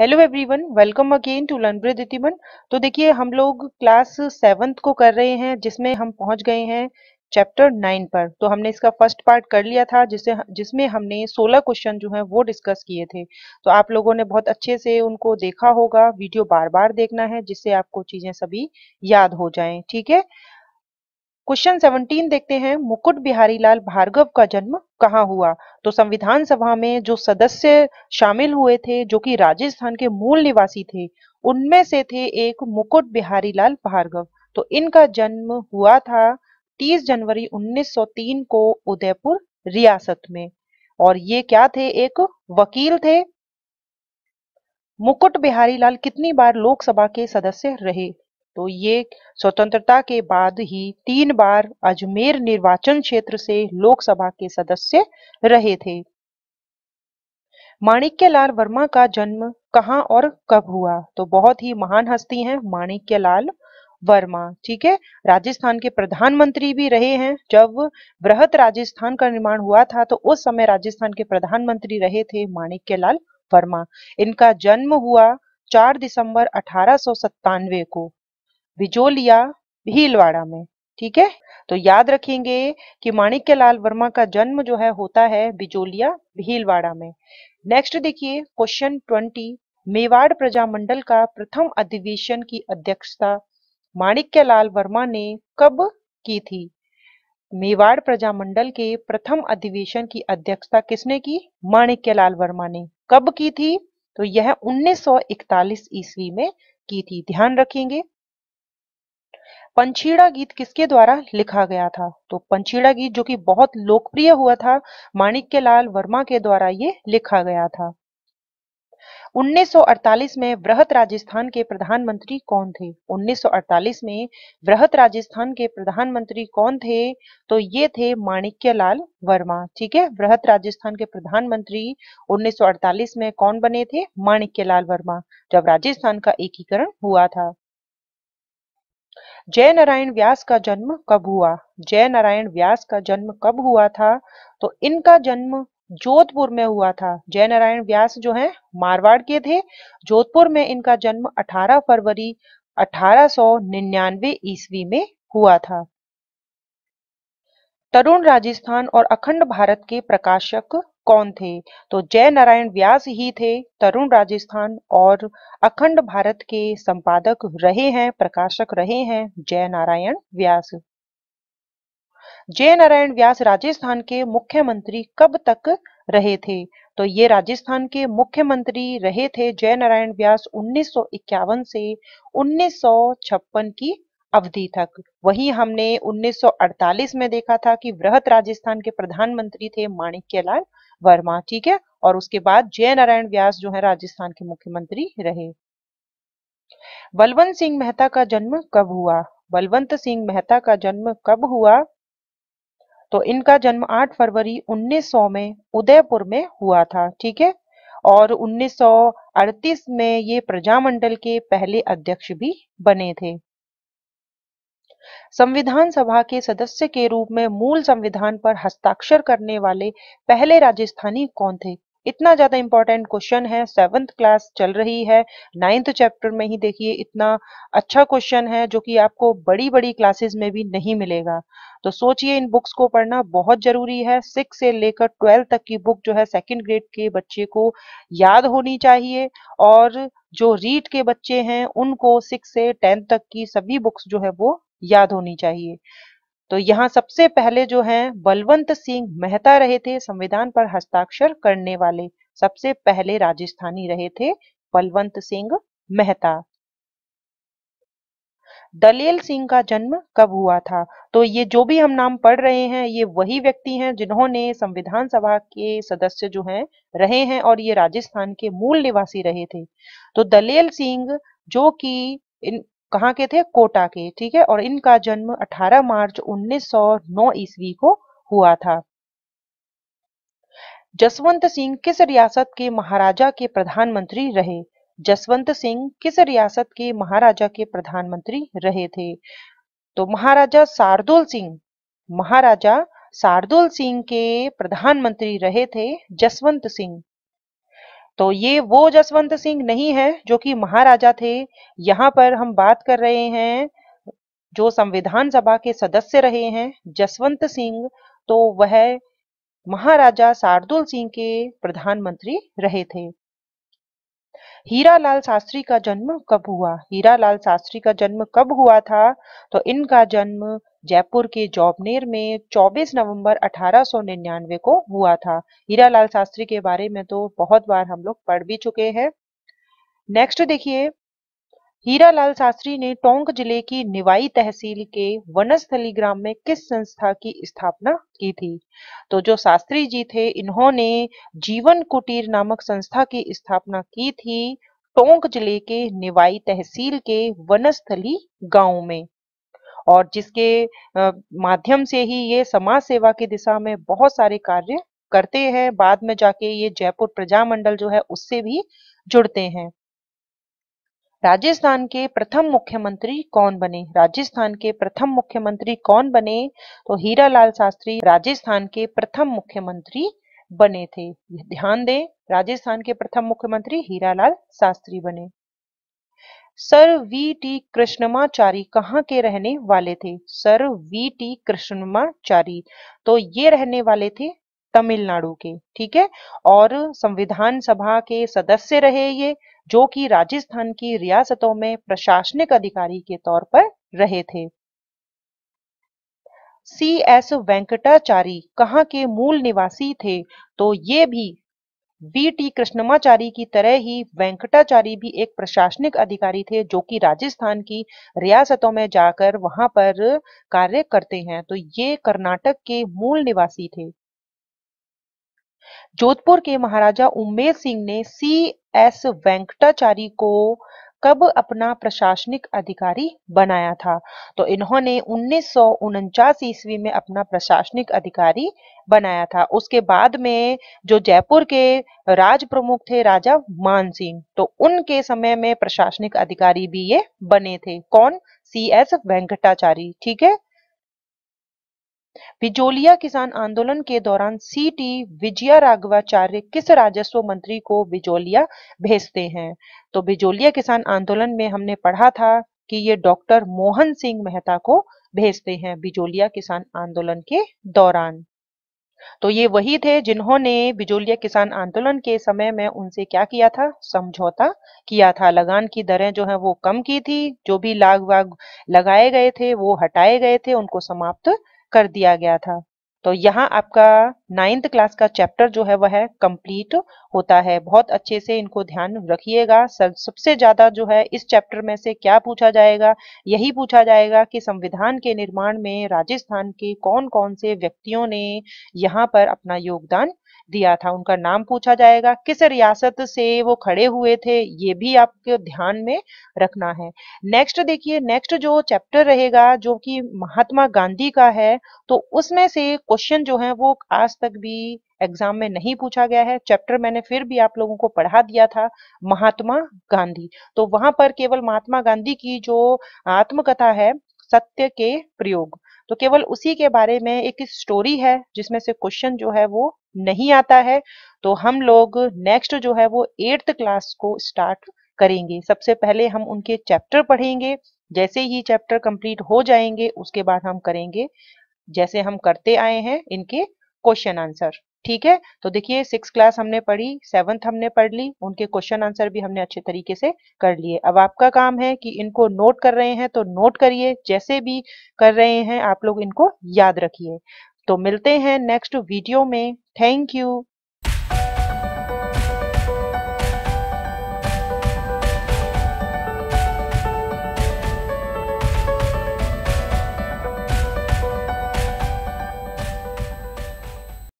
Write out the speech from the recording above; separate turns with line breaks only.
hello everyone welcome again to learn तो देखिए हम लोग क्लास सेवन्थ को कर रहे हैं जिसमें हम पहुंच गए हैं चैप्टर नाइन पर तो हमने इसका फर्स्ट पार्ट कर लिया था जिसे जिसमें हमने सोलह क्वेश्चन जो है वो डिस्कस किए थे तो आप लोगों ने बहुत अच्छे से उनको देखा होगा वीडियो बार बार देखना है जिससे आपको चीज़ें सभी याद हो जाए ठीक है क्वेश्चन 17 देखते हैं मुकुट बिहारी लाल भार्गव का जन्म कहाँ हुआ तो संविधान सभा में जो सदस्य शामिल हुए थे जो कि राजस्थान के मूल निवासी थे उनमें से थे एक मुकुट बिहारी लाल भार्गव तो इनका जन्म हुआ था 30 जनवरी 1903 को उदयपुर रियासत में और ये क्या थे एक वकील थे मुकुट बिहारी लाल कितनी बार लोकसभा के सदस्य रहे तो ये स्वतंत्रता के बाद ही तीन बार अजमेर निर्वाचन क्षेत्र से लोकसभा के सदस्य रहे थे माणिक्यलाल वर्मा का जन्म कहाँ और कब हुआ तो बहुत ही महान हस्ती हैं माणिक्यलाल वर्मा ठीक है राजस्थान के प्रधानमंत्री भी रहे हैं जब बृहत राजस्थान का निर्माण हुआ था तो उस समय राजस्थान के प्रधानमंत्री रहे थे माणिक्यलाल वर्मा इनका जन्म हुआ 4 दिसंबर अठारह को बिजोलिया भीलवाड़ा में ठीक है तो याद रखेंगे कि माणिक्य लाल वर्मा का जन्म जो है होता है बिजोलिया भीलवाड़ा में नेक्स्ट देखिए क्वेश्चन ट्वेंटी मेवाड़ प्रजामंडल का प्रथम अधिवेशन की अध्यक्षता माणिक्य लाल वर्मा ने कब की थी मेवाड़ प्रजामंडल के प्रथम अधिवेशन की अध्यक्षता किसने की माणिक्य लाल वर्मा ने कब की थी तो यह 1941 ईस्वी में की थी ध्यान रखेंगे पंछीड़ा गीत किसके द्वारा लिखा गया था तो पंछीड़ा गीत जो कि बहुत लोकप्रिय हुआ था माणिक्य लाल वर्मा के द्वारा ये लिखा गया था 1948 में वृहत राजस्थान के प्रधानमंत्री कौन थे 1948 में वृहत राजस्थान के प्रधानमंत्री कौन थे तो ये थे माणिक्य लाल वर्मा ठीक है वृहत राजस्थान के प्रधानमंत्री 1948 में कौन बने थे माणिक्य लाल वर्मा जब राजस्थान का एकीकरण हुआ था जय नारायण व्यास का जन्म कब हुआ जय नारायण व्यास का जन्म कब हुआ था तो इनका जन्म जोधपुर में हुआ था जय नारायण व्यास जो हैं मारवाड़ के थे जोधपुर में इनका जन्म 18 फरवरी 1899 ईस्वी में हुआ था तरुण राजस्थान और अखंड भारत के प्रकाशक कौन थे तो जय नारायण व्यास ही थे तरुण राजस्थान और अखंड भारत के संपादक रहे हैं प्रकाशक रहे हैं जय नारायण व्यास जय नारायण व्यास राजस्थान के मुख्यमंत्री कब तक रहे थे तो ये राजस्थान के मुख्यमंत्री रहे थे जय नारायण व्यास 1951 से 1956 की अवधि तक वही हमने 1948 में देखा था कि वृहत राजस्थान के प्रधानमंत्री थे माणिक्यलाल वर्मा ठीक है और उसके बाद जय नारायण व्यास जो है राजस्थान के मुख्यमंत्री रहे बलवंत सिंह मेहता का जन्म कब हुआ बलवंत सिंह मेहता का जन्म कब हुआ तो इनका जन्म 8 फरवरी 1900 में उदयपुर में हुआ था ठीक है और 1938 में ये प्रजामंडल के पहले अध्यक्ष भी बने थे संविधान सभा के सदस्य के रूप में मूल संविधान पर हस्ताक्षर करने वाले पहले राजस्थानी कौन थे इतना ज्यादा इंपॉर्टेंट क्वेश्चन है सेवंथ क्लास चल रही है नाइन्थ चैप्टर में ही देखिए इतना अच्छा क्वेश्चन है जो कि आपको बड़ी बड़ी क्लासेस में भी नहीं मिलेगा तो सोचिए इन बुक्स को पढ़ना बहुत जरूरी है सिक्स से लेकर ट्वेल्थ तक की बुक जो है सेकेंड ग्रेड के बच्चे को याद होनी चाहिए और जो रीट के बच्चे हैं उनको सिक्स से टेंथ तक की सभी बुक्स जो है वो याद होनी चाहिए तो यहाँ सबसे पहले जो है बलवंत सिंह मेहता रहे थे संविधान पर हस्ताक्षर करने वाले सबसे पहले राजस्थानी रहे थे बलवंत सिंह मेहता दलेल सिंह का जन्म कब हुआ था तो ये जो भी हम नाम पढ़ रहे हैं ये वही व्यक्ति हैं जिन्होंने संविधान सभा के सदस्य जो हैं रहे हैं और ये राजस्थान के मूल निवासी रहे थे तो दलेल सिंह जो कि कहाँ के थे कोटा के ठीक है और इनका जन्म 18 मार्च 1909 ईस्वी को हुआ था जसवंत सिंह किस रियासत के महाराजा के प्रधानमंत्री रहे जसवंत सिंह किस रियासत के महाराजा के प्रधानमंत्री रहे थे तो महाराजा शार्दुल सिंह महाराजा शार्दुल सिंह के प्रधानमंत्री रहे थे जसवंत सिंह तो ये वो जसवंत सिंह नहीं है जो कि महाराजा थे यहाँ पर हम बात कर रहे हैं जो संविधान सभा के सदस्य रहे हैं जसवंत सिंह तो वह महाराजा शार्दुल सिंह के प्रधानमंत्री रहे थे हीरा लाल शास्त्री का जन्म कब हुआ हीरा लाल शास्त्री का जन्म कब हुआ था तो इनका जन्म जयपुर के जॉबनेर में 24 नवंबर 1899 को हुआ था हीरा लाल शास्त्री के बारे में तो बहुत बार हम लोग पढ़ भी चुके हैं नेक्स्ट देखिए हीरालाल शास्त्री ने टोंक जिले की निवाई तहसील के वनस्थली ग्राम में किस संस्था की स्थापना की थी तो जो शास्त्री जी थे इन्होंने जीवन कुटीर नामक संस्था की स्थापना की थी टोंक जिले के निवाई तहसील के वनस्थली गांव में और जिसके माध्यम से ही ये समाज सेवा की दिशा में बहुत सारे कार्य करते हैं बाद में जाके ये जयपुर प्रजामंडल जो है उससे भी जुड़ते हैं राजस्थान के प्रथम मुख्यमंत्री कौन बने राजस्थान के प्रथम मुख्यमंत्री कौन बने तो हीरा लाल शास्त्री राजस्थान के प्रथम मुख्यमंत्री बने थे ध्यान दें राजस्थान के प्रथम मुख्यमंत्री हीरालाल शास्त्री बने सर वी टी कृष्णमाचारी कहाँ के रहने वाले थे सर वी टी कृष्णमाचारी तो ये रहने वाले थे तमिलनाडु के ठीक है और संविधान सभा के सदस्य रहे ये जो कि राजस्थान की रियासतों में प्रशासनिक अधिकारी के तौर पर रहे थे सी एस वेंकटाचारी कहाँ के मूल निवासी थे तो ये भी वी टी कृष्णमाचारी की तरह ही वेंकटाचारी भी एक प्रशासनिक अधिकारी थे जो कि राजस्थान की रियासतों में जाकर वहां पर कार्य करते हैं तो ये कर्नाटक के मूल निवासी थे जोधपुर के महाराजा उमेर सिंह ने सी एस वेंकटाचारी को कब अपना प्रशासनिक अधिकारी बनाया था तो इन्होंने उन्नीस ईस्वी में अपना प्रशासनिक अधिकारी बनाया था उसके बाद में जो जयपुर के राज प्रमुख थे राजा मान सिंह तो उनके समय में प्रशासनिक अधिकारी भी ये बने थे कौन सी एस वेंकटाचारी ठीक है बिजोलिया किसान आंदोलन के दौरान सी टी विजया राघवाचार्य किस राजस्व मंत्री को बिजोलिया भेजते हैं तो बिजोलिया किसान आंदोलन में हमने पढ़ा था कि ये डॉक्टर मोहन सिंह मेहता को भेजते हैं बिजोलिया किसान आंदोलन के दौरान तो ये वही थे जिन्होंने बिजोलिया किसान आंदोलन के समय में उनसे क्या किया था समझौता किया था लगान की दरें जो है वो कम की थी जो भी लाग वाग लगाए गए थे वो हटाए गए थे उनको समाप्त कर दिया गया था तो यहाँ आपका नाइन्थ क्लास का चैप्टर जो है वह है कंप्लीट होता है बहुत अच्छे से इनको ध्यान रखिएगा सबसे ज्यादा जो है इस चैप्टर में से क्या पूछा जाएगा यही पूछा जाएगा कि संविधान के निर्माण में राजस्थान के कौन कौन से व्यक्तियों ने यहाँ पर अपना योगदान दिया था उनका नाम पूछा जाएगा किस रियासत से वो खड़े हुए थे ये भी आपके ध्यान में रखना है नेक्स्ट देखिए नेक्स्ट जो चैप्टर रहेगा जो कि महात्मा गांधी का है तो उसमें से क्वेश्चन जो है वो आज तक भी एग्जाम में नहीं पूछा गया है चैप्टर मैंने फिर भी आप लोगों को पढ़ा दिया था महात्मा गांधी तो वहां पर केवल महात्मा गांधी की जो आत्मकथा है सत्य के प्रयोग तो केवल उसी के बारे में एक स्टोरी है जिसमें से क्वेश्चन जो है वो नहीं आता है तो हम लोग नेक्स्ट जो है वो एट्थ क्लास को स्टार्ट करेंगे सबसे पहले हम उनके चैप्टर पढ़ेंगे जैसे ही चैप्टर कंप्लीट हो जाएंगे उसके बाद हम करेंगे जैसे हम करते आए हैं इनके क्वेश्चन आंसर ठीक है तो देखिए सिक्स क्लास हमने पढ़ी सेवन्थ हमने पढ़ ली उनके क्वेश्चन आंसर भी हमने अच्छे तरीके से कर लिए अब आपका काम है कि इनको नोट कर रहे हैं तो नोट करिए जैसे भी कर रहे हैं आप लोग इनको याद रखिए तो मिलते हैं नेक्स्ट वीडियो में थैंक यू